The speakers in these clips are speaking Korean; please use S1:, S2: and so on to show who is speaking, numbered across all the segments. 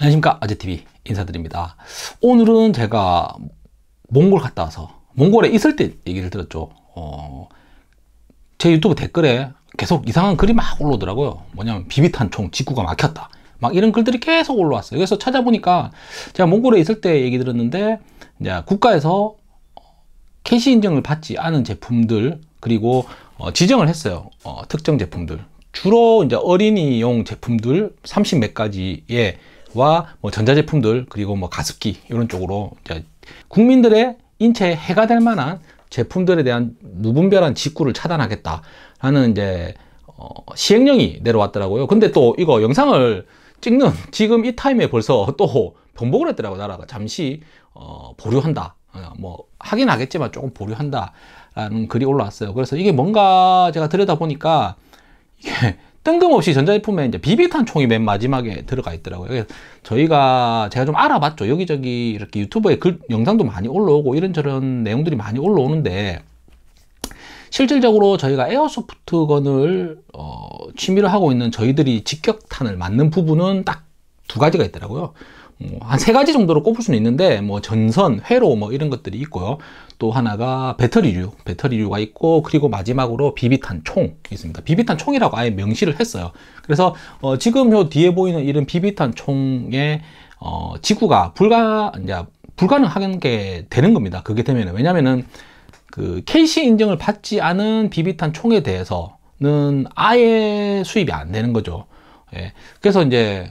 S1: 안녕하십니까 아재TV 인사드립니다 오늘은 제가 몽골 갔다 와서 몽골에 있을 때 얘기를 들었죠 어, 제 유튜브 댓글에 계속 이상한 글이 막 올라오더라고요 뭐냐면 비비탄 총 직구가 막혔다 막 이런 글들이 계속 올라왔어요 그래서 찾아보니까 제가 몽골에 있을 때 얘기 들었는데 이제 국가에서 캐시 인증을 받지 않은 제품들 그리고 어, 지정을 했어요 어, 특정 제품들 주로 이제 어린이용 제품들 30 몇 가지에 와, 뭐 전자제품들 그리고 뭐 가습기 이런 쪽으로 국민들의 인체에 해가 될 만한 제품들에 대한 무분별한 직구를 차단하겠다라는 이제 어, 시행령이 내려왔더라고요. 근데 또 이거 영상을 찍는 지금 이 타임에 벌써 또번복을 했더라고 나라가 잠시 어, 보류한다. 어, 뭐 하긴 하겠지만 조금 보류한다라는 글이 올라왔어요. 그래서 이게 뭔가 제가 들여다 보니까 이게 뜬금없이 전자제품에 이제 비비탄 총이 맨 마지막에 들어가 있더라고요. 저희가 제가 좀 알아봤죠. 여기저기 이렇게 유튜브에 글, 영상도 많이 올라오고 이런저런 내용들이 많이 올라오는데 실질적으로 저희가 에어소프트건을 어, 취미로 하고 있는 저희들이 직격탄을 맞는 부분은 딱 두 가지가 있더라고요. 뭐 한세 가지 정도로 꼽을 수는 있는데 뭐 전선, 회로 뭐 이런 것들이 있고요. 또 하나가 배터리류, 배터리류가 있고 그리고 마지막으로 비비탄 총 있습니다. 비비탄 총이라고 아예 명시를 했어요. 그래서 어 지금 요 뒤에 보이는 이런 비비탄 총의 어 지구가 불가 이제 불가능하게 되는 겁니다. 그게 되면은 왜냐면은 그 KC 인증을 받지 않은 비비탄 총에 대해서는 아예 수입이 안 되는 거죠. 예. 그래서 이제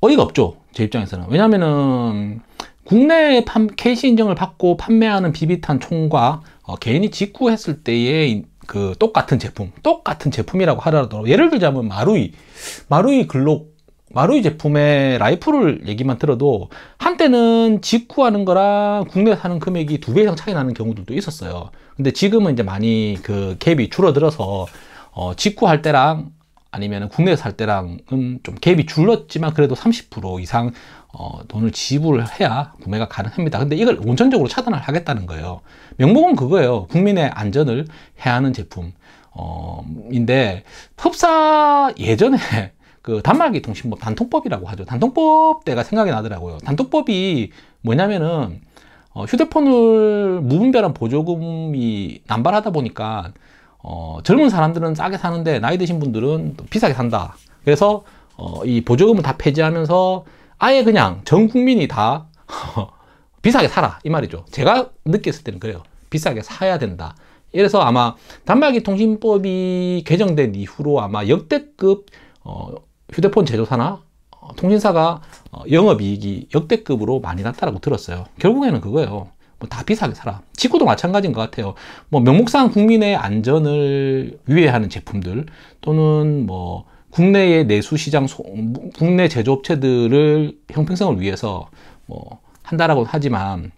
S1: 어이가 없죠. 제 입장에서는. 왜냐면은 국내 판, KC 인증을 받고 판매하는 비비탄 총과 어, 개인이 직구했을 때의 그 똑같은 제품, 똑같은 제품이라고 하더라도 예를 들자면 마루이, 마루이 글록 마루이 제품의 라이프를 얘기만 들어도 한때는 직구하는 거랑 국내 사는 금액이 두 배 이상 차이 나는 경우들도 있었어요. 근데 지금은 이제 많이 그 갭이 줄어들어서 어, 직구할 때랑 아니면 국내에 서살 때랑은 좀 갭이 줄었지만 그래도 30% 이상 어, 돈을 지불 해야 구매가 가능합니다. 근데 이걸 원천적으로 차단을 하겠다는 거예요. 명목은 그거예요. 국민의 안전을 해하는 야 제품. 어, 인데, 흡사 예전에 그 단말기 통신법, 단통법이라고 하죠. 단통법 때가 생각이 나더라고요. 단통법이 뭐냐면은, 어, 휴대폰을 무분별한 보조금이 남발하다 보니까 어, 젊은 사람들은 싸게 사는데 나이 드신 분들은 비싸게 산다. 그래서 어, 이 보조금을 다 폐지하면서 아예 그냥 전 국민이 다 비싸게 살아 이 말이죠. 제가 느꼈을 때는 그래요. 비싸게 사야 된다. 이래서 아마 단말기 통신법이 개정된 이후로 아마 역대급 어, 휴대폰 제조사나 어, 통신사가 어, 영업이익이 역대급으로 많이 났다라고 들었어요. 결국에는 그거예요. 뭐다 비싸게 살아. 직구도 마찬가지인 것 같아요. 뭐 명목상 국민의 안전을 위해하는 제품들 또는 뭐 국내의 내수 시장 국내 제조업체들을 형평성을 위해서 뭐 한다라고 하지만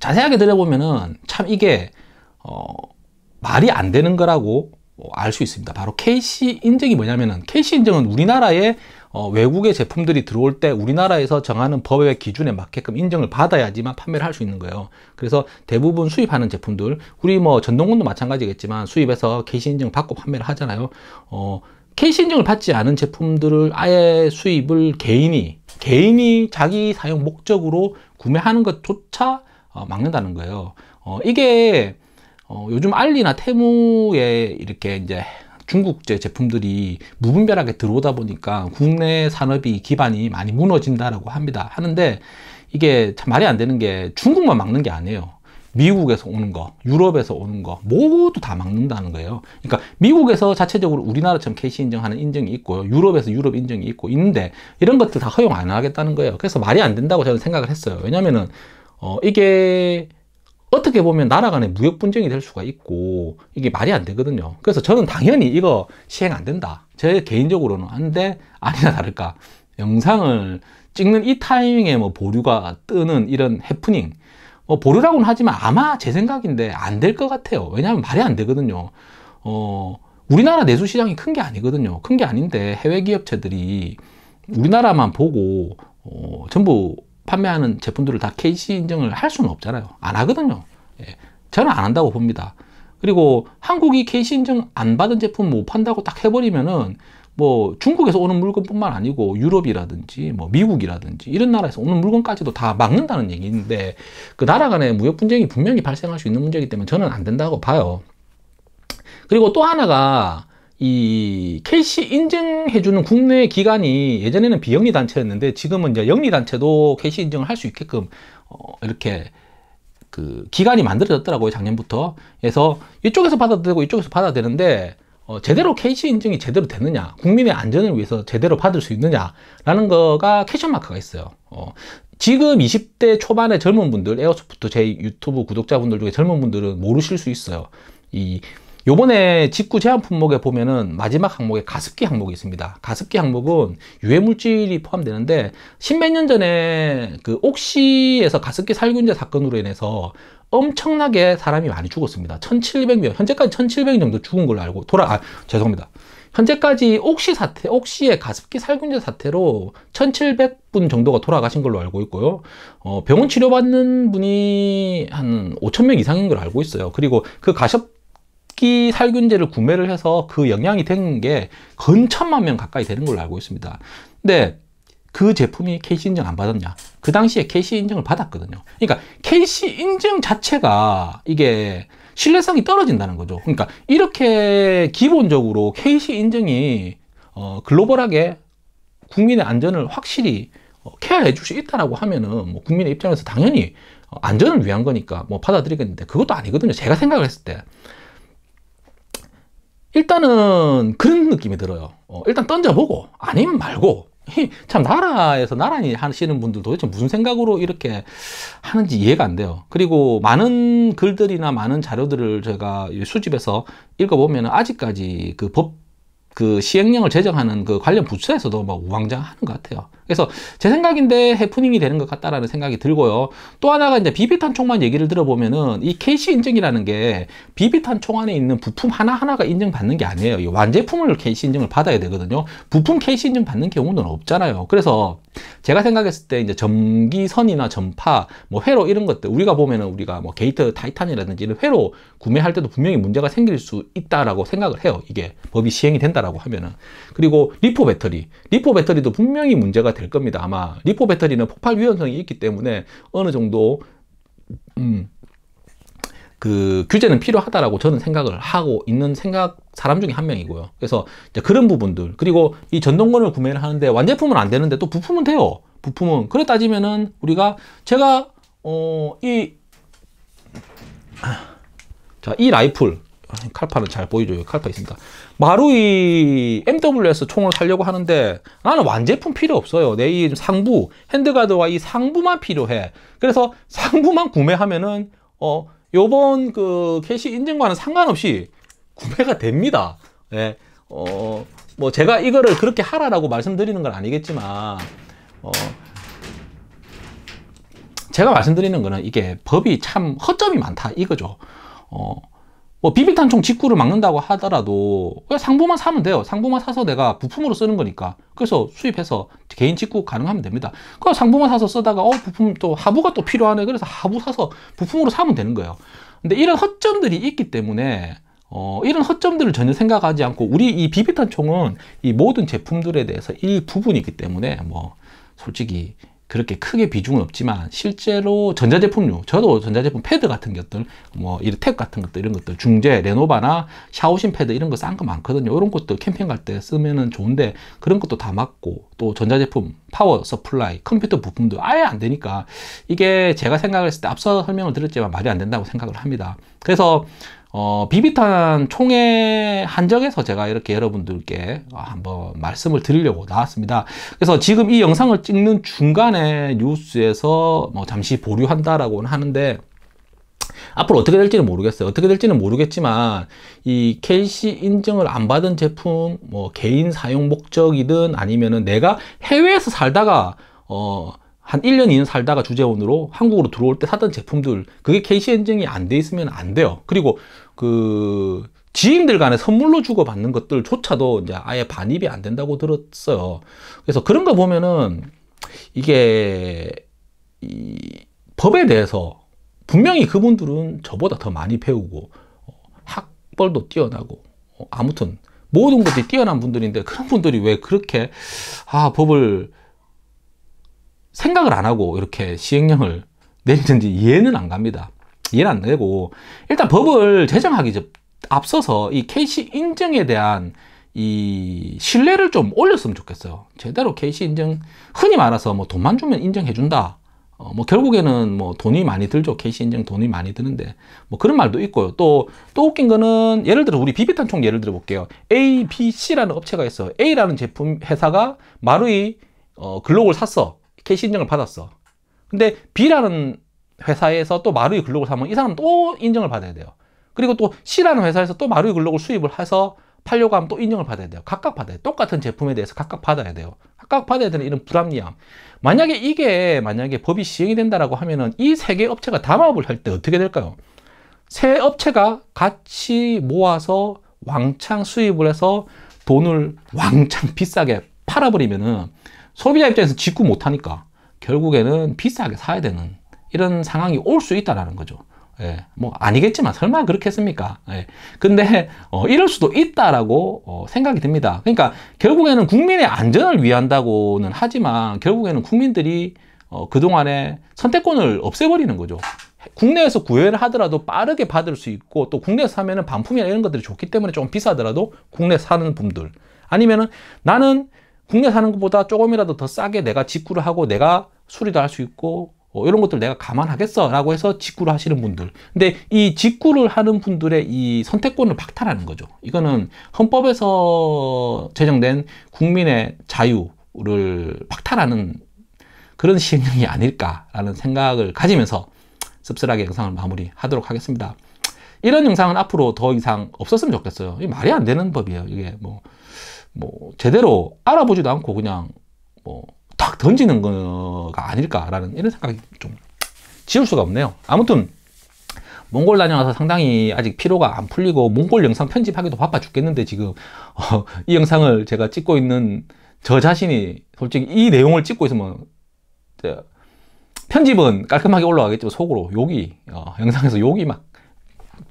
S1: 자세하게 들여보면은 참 이게 어 말이 안 되는 거라고 뭐 알수 있습니다. 바로 KC 인증이 뭐냐면은 KC 인증은 우리나라의 어, 외국의 제품들이 들어올 때 우리나라에서 정하는 법의 기준에 맞게끔 인정을 받아야지만 판매를 할 수 있는 거예요. 그래서 대부분 수입하는 제품들, 우리 뭐전동군도 마찬가지겠지만 수입해서 KC 인증 받고 판매를 하잖아요. 어, KC 인증을 받지 않은 제품들을 아예 수입을 개인이 개인이 자기 사용 목적으로 구매하는 것조차 어, 막는다는 거예요. 어, 이게 어, 요즘 알리나 테무에 이렇게 이제 중국제 제품들이 무분별하게 들어오다 보니까 국내 산업이 기반이 많이 무너진다라고 합니다. 하는데 이게 참 말이 안 되는 게 중국만 막는 게 아니에요. 미국에서 오는 거, 유럽에서 오는 거 모두 다 막는다는 거예요. 그러니까 미국에서 자체적으로 우리나라처럼 KC 인증하는 인증이 있고요. 유럽에서 유럽 인증이 있고 있는데 이런 것들 다 허용 안 하겠다는 거예요. 그래서 말이 안 된다고 저는 생각을 했어요. 왜냐면은 어 이게 어떻게 보면 나라 간의 무역 분쟁이 될 수가 있고 이게 말이 안 되거든요. 그래서 저는 당연히 이거 시행 안 된다. 제 개인적으로는 안 돼. 아니나 다를까. 영상을 찍는 이 타이밍에 뭐 보류가 뜨는 이런 해프닝. 뭐 보류라고는 하지만 아마 제 생각인데 안 될 것 같아요. 왜냐하면 말이 안 되거든요. 어, 우리나라 내수 시장이 큰 게 아니거든요. 큰 게 아닌데 해외 기업체들이 우리나라만 보고 어, 전부 판매하는 제품들을 다 KC 인증을 할 수는 없잖아요. 안 하거든요. 예. 저는 안 한다고 봅니다. 그리고 한국이 KC 인증 안 받은 제품 못 판다고 딱 해버리면은 뭐 중국에서 오는 물건뿐만 아니고 유럽이라든지 뭐 미국이라든지 이런 나라에서 오는 물건까지도 다 막는다는 얘기인데 그 나라 간의 무역 분쟁이 분명히 발생할 수 있는 문제이기 때문에 저는 안 된다고 봐요. 그리고 또 하나가 이 KC 인증해주는 국내 기관이 예전에는 비영리 단체였는데 지금은 이제 영리 단체도 KC 인증을 할 수 있게끔 어, 이렇게 그 기관이 만들어졌더라고요 작년부터. 그래서 이쪽에서 받아들고 이쪽에서 받아되는데 어, 제대로 KC 인증이 제대로 되느냐, 국민의 안전을 위해서 제대로 받을 수 있느냐라는 거가 캐션 마크가 있어요. 어, 지금 20대 초반의 젊은 분들, 에어소프트 제 유튜브 구독자분들 중에 젊은 분들은 모르실 수 있어요. 이 요번에 직구 제한 품목에 보면은 마지막 항목에 가습기 항목이 있습니다. 가습기 항목은 유해 물질이 포함되는데 십몇 년 전에 그 옥시에서 가습기 살균제 사건으로 인해서 엄청나게 사람이 많이 죽었습니다. 1,700명, 현재까지 1,700명 정도 죽은 걸로 알고 돌아 아, 죄송합니다. 현재까지 옥시 사태, 옥시의 가습기 살균제 사태로 1,700분 정도가 돌아가신 걸로 알고 있고요. 어, 병원 치료받는 분이 한 5,000명 이상인 걸로 알고 있어요. 그리고 그 가습 식기 살균제를 구매를 해서 그 영향이 된게 근천만 명 가까이 되는 걸로 알고 있습니다. 근데 그 제품이 KC 인증 안 받았냐? 그 당시에 KC 인증을 받았거든요. 그러니까 KC 인증 자체가 이게 신뢰성이 떨어진다는 거죠. 그러니까 이렇게 기본적으로 KC 인증이 어, 글로벌하게 국민의 안전을 확실히 어, 케어해 줄 수 있다라고 하면은 뭐 국민의 입장에서 당연히 어, 안전을 위한 거니까 뭐 받아들이겠는데 그것도 아니거든요. 제가 생각을 했을 때. 일단은 그런 느낌이 들어요. 어, 일단 던져보고 아니면 말고 참 나라에서 나란히 하시는 분들 도대체 무슨 생각으로 이렇게 하는지 이해가 안 돼요. 그리고 많은 글들이나 많은 자료들을 제가 수집해서 읽어보면 아직까지 그 법, 그 시행령을 제정하는 그 관련 부처에서도 막 우왕좌왕하는 것 같아요. 그래서 제 생각인데 해프닝이 되는 것 같다라는 생각이 들고요. 또 하나가 이제 비비탄 총만 얘기를 들어보면은 이 KC 인증이라는 게 비비탄 총 안에 있는 부품 하나하나가 인증받는 게 아니에요. 이 완제품을 KC 인증을 받아야 되거든요. 부품 KC 인증 받는 경우는 없잖아요. 그래서 제가 생각했을 때 이제 전기선이나 전파, 뭐 회로 이런 것들 우리가 보면은 우리가 뭐게이터 타이탄이라든지 이런 회로 구매할 때도 분명히 문제가 생길 수 있다라고 생각을 해요. 이게 법이 시행이 된다라고 하면은 그리고 리포 배터리, 리포 배터리도 분명히 문제가 될 겁니다. 아마 리포 배터리는 폭발 위험성이 있기 때문에 어느 정도 음, 그 규제는 필요하다라고 저는 생각을 하고 있는 생각 사람 중에 한 명이고요. 그래서 그런 부분들 그리고 이 전동건을 구매를 하는데 완제품은 안 되는데 또 부품은 돼요. 부품은 그래 따지면은 우리가 제가 어이 자, 이 라이플 칼파는 잘 보이죠. 칼파 있습니다. 마루이 m w 에 총을 사려고 하는데 나는 완제품 필요 없어요. 내 이 상부, 핸드가드와 이 상부만 필요해. 그래서 상부만 구매하면은 어 요번 그 캐시 인증과는 상관없이 구매가 됩니다. 예. 어뭐 제가 이거를 그렇게 하라라고 말씀드리는 건 아니겠지만 어 제가 말씀드리는 거는 이게 법이 참 허점이 많다 이거죠. 어뭐 비비탄총 직구를 막는다고 하더라도 상부만 사면 돼요. 상부만 사서 내가 부품으로 쓰는 거니까. 그래서 수입해서 개인 직구 가능하면 됩니다. 그 상부만 사서 쓰다가 어 부품 또 하부가 또 필요하네. 그래서 하부 사서 부품으로 사면 되는 거예요. 근데 이런 허점들이 있기 때문에 어, 이런 허점들을 전혀 생각하지 않고 우리 이 비비탄 총은 이 모든 제품들에 대해서 일부분이기 때문에 뭐 솔직히 그렇게 크게 비중은 없지만 실제로 전자제품류 저도 전자제품 패드 같은 것들 뭐이탭 같은 것들 이런 것들 중재 레노바나 샤오신 패드 이런 거 싼 거 많거든요 이런 것도 캠핑 갈 때 쓰면은 좋은데 그런 것도 다 맞고 또 전자제품 파워 서플라이 컴퓨터 부품도 아예 안 되니까 이게 제가 생각했을 때 앞서 설명을 드렸지만 말이 안 된다고 생각을 합니다 그래서 어, 비비탄 총의 한정에서 제가 이렇게 여러분들께 한번 말씀을 드리려고 나왔습니다. 그래서 지금 이 영상을 찍는 중간에 뉴스에서 뭐 잠시 보류한다라고는 하는데 앞으로 어떻게 될지는 모르겠어요. 어떻게 될지는 모르겠지만 이 KC 인증을 안 받은 제품 뭐 개인 사용 목적이든 아니면은 내가 해외에서 살다가 어한 1년, 2년 살다가 주재원으로 한국으로 들어올 때 사던 제품들 그게 KC 엔진이 안 돼 있으면 안 돼요. 그리고 그 지인들 간에 선물로 주고받는 것들조차도 이제 아예 반입이 안 된다고 들었어요. 그래서 그런 거 보면은 이게 이 법에 대해서 분명히 그분들은 저보다 더 많이 배우고 어, 학벌도 뛰어나고 어, 아무튼 모든 것이 뛰어난 분들인데 그런 분들이 왜 그렇게 아 법을 생각을 안 하고 이렇게 시행령을 내리는지 이해는 안 갑니다. 이해는 안 되고 일단 법을 제정하기 앞서서 이 KC 인증에 대한 이 신뢰를 좀 올렸으면 좋겠어요. 제대로 KC 인증 흔히 말해서 뭐 돈만 주면 인정해 준다. 어, 뭐 결국에는 뭐 돈이 많이 들죠. 케이 c 인증 돈이 많이 드는데 뭐 그런 말도 있고요. 또또 또 웃긴 거는 예를 들어 우리 비비탄 총 예를 들어 볼게요. A, B, C라는 업체가 있어. A라는 제품 회사가 마루이 어 글록을 샀어. 캐시 인증을 받았어. 근데 B라는 회사에서 또 마루이 글로벌 사면 이 사람 은또 인증을 받아야 돼요. 그리고 또 C라는 회사에서 또 마루이 글로벌 수입을 해서 팔려고 하면 또 인증을 받아야 돼요. 각각 받아요. 야돼 똑같은 제품에 대해서 각각 받아야 돼요. 각각 받아야 되는 이런 불합리함. 만약에 이게 만약에 법이 시행이 된다라고 하면은 이 세 개 업체가 담합을 할 때 어떻게 될까요? 세 업체가 같이 모아서 왕창 수입을 해서 돈을 왕창 비싸게 팔아버리면은 소비자 입장에서 직구 못하니까 결국에는 비싸게 사야 되는 이런 상황이 올 수 있다라는 거죠. 예, 뭐 아니겠지만 설마 그렇겠습니까? 예. 근데 어, 이럴 수도 있다라고 어, 생각이 듭니다. 그러니까 결국에는 국민의 안전을 위한다고는 하지만 결국에는 국민들이 어, 그동안에 선택권을 없애버리는 거죠. 국내에서 구매를 하더라도 빠르게 받을 수 있고 또 국내에서 사면은 반품이나 이런 것들이 좋기 때문에 조금 비싸더라도 국내 사는 분들 아니면은 나는 국내 사는 것보다 조금이라도 더 싸게 내가 직구를 하고 내가 수리도 할 수 있고 어, 이런 것들 내가 감안하겠어 라고 해서 직구를 하시는 분들 근데 이 직구를 하는 분들의 이 선택권을 박탈하는 거죠 이거는 헌법에서 제정된 국민의 자유를 박탈하는 그런 시행령이 아닐까라는 생각을 가지면서 씁쓸하게 영상을 마무리하도록 하겠습니다 이런 영상은 앞으로 더 이상 없었으면 좋겠어요 이게 말이 안 되는 법이에요 이게 뭐뭐 제대로 알아보지도 않고 그냥 뭐 탁 던지는 거가 아닐까라는 이런 생각이 좀 지울 수가 없네요. 아무튼 몽골 다녀와서 상당히 아직 피로가 안 풀리고 몽골 영상 편집하기도 바빠 죽겠는데 지금 어, 이 영상을 제가 찍고 있는 저 자신이 솔직히 이 내용을 찍고 있으면 편집은 깔끔하게 올라가겠지만 속으로 욕이 어, 영상에서 욕이 막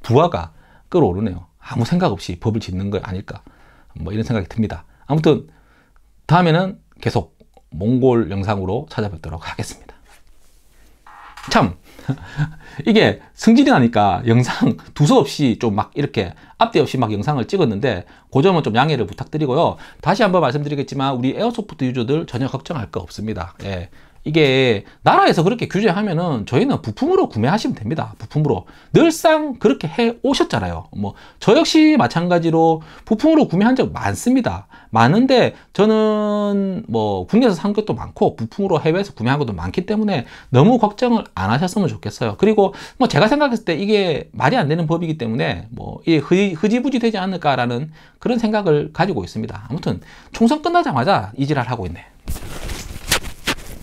S1: 부하가 끓어오르네요. 아무 생각 없이 법을 짓는 거 아닐까. 뭐 이런 생각이 듭니다. 아무튼 다음에는 계속 몽골 영상으로 찾아뵙도록 하겠습니다. 참 이게 승질이 나니까 영상 두서없이 좀 막 이렇게 앞뒤 없이 막 영상을 찍었는데 그 점은 좀 양해를 부탁드리고요 다시 한번 말씀드리겠지만 우리 에어소프트 유저들 전혀 걱정할 거 없습니다 예. 이게 나라에서 그렇게 규제하면은 저희는 부품으로 구매하시면 됩니다. 부품으로. 늘상 그렇게 해 오셨잖아요. 뭐, 저 역시 마찬가지로 부품으로 구매한 적 많습니다. 많은데 저는 뭐, 국내에서 산 것도 많고, 부품으로 해외에서 구매한 것도 많기 때문에 너무 걱정을 안 하셨으면 좋겠어요. 그리고 뭐, 제가 생각했을 때 이게 말이 안 되는 법이기 때문에 뭐, 이 흐지부지 되지 않을까라는 그런 생각을 가지고 있습니다. 아무튼, 총선 끝나자마자 이질랄 하고 있네.